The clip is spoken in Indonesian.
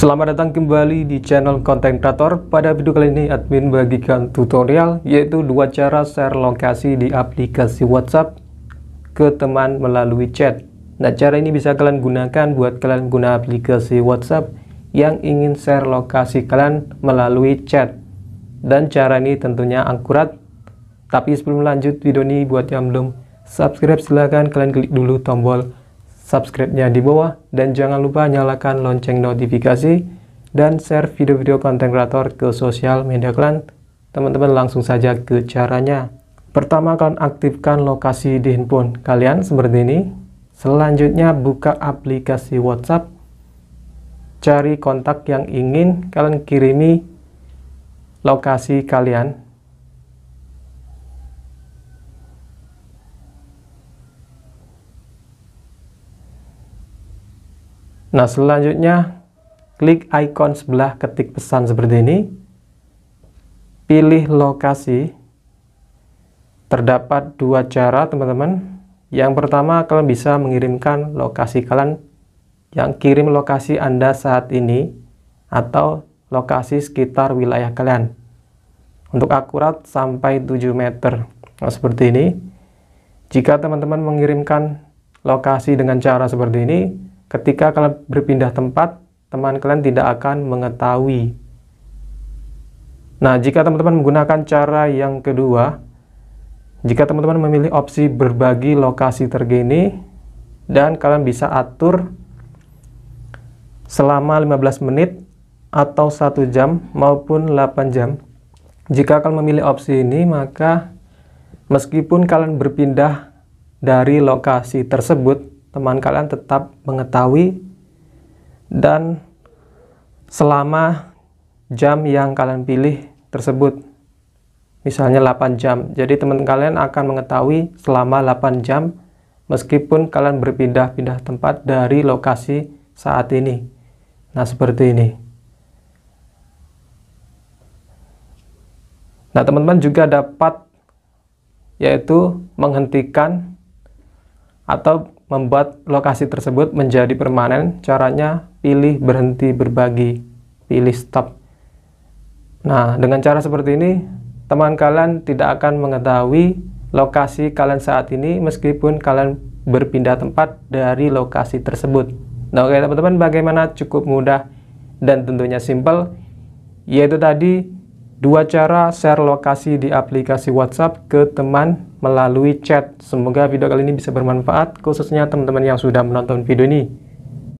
Selamat datang kembali di channel konten Creator. Pada video kali ini admin bagikan tutorial yaitu dua cara share lokasi di aplikasi WhatsApp ke teman melalui chat. Nah, cara ini bisa kalian gunakan buat kalian guna aplikasi WhatsApp yang ingin share lokasi kalian melalui chat. Dan cara ini tentunya akurat. Tapi sebelum lanjut video ini buat yang belum subscribe silahkan kalian klik dulu tombol subscribe-nya di bawah, dan jangan lupa nyalakan lonceng notifikasi dan share video-video konten kreator ke sosial media kalian. Teman-teman langsung saja ke caranya. Pertama, kalian aktifkan lokasi di handphone kalian seperti ini. Selanjutnya, buka aplikasi WhatsApp. Cari kontak yang ingin kalian kirimi lokasi kalian Nah, selanjutnya klik ikon sebelah ketik pesan seperti ini. Pilih lokasi. Terdapat dua cara, teman-teman. Yang pertama, kalian bisa mengirimkan lokasi kalian yang kirim lokasi Anda saat ini atau lokasi sekitar wilayah kalian. Untuk akurat sampai 7 meter. Nah, seperti ini. Jika teman-teman mengirimkan lokasi dengan cara seperti ini, ketika kalian berpindah tempat, teman kalian tidak akan mengetahui. Nah, jika teman-teman menggunakan cara yang kedua, jika teman-teman memilih opsi berbagi lokasi terkini, dan kalian bisa atur selama 15 menit atau satu jam maupun 8 jam. Jika kalian memilih opsi ini, maka meskipun kalian berpindah dari lokasi tersebut, teman kalian tetap mengetahui dan selama jam yang kalian pilih tersebut. Misalnya 8 jam. Jadi teman kalian akan mengetahui selama 8 jam meskipun kalian berpindah-pindah tempat dari lokasi saat ini. Nah, seperti ini. Nah, teman-teman juga dapat yaitu menghentikan atau membuat lokasi tersebut menjadi permanen. Caranya pilih berhenti berbagi, pilih stop. Nah, dengan cara seperti ini, teman kalian tidak akan mengetahui lokasi kalian saat ini meskipun kalian berpindah tempat dari lokasi tersebut. Nah, oke teman-teman, bagaimana cukup mudah dan tentunya simpel, yaitu tadi dua cara share lokasi di aplikasi WhatsApp ke teman melalui chat. Semoga video kali ini bisa bermanfaat, khususnya teman-teman yang sudah menonton video ini.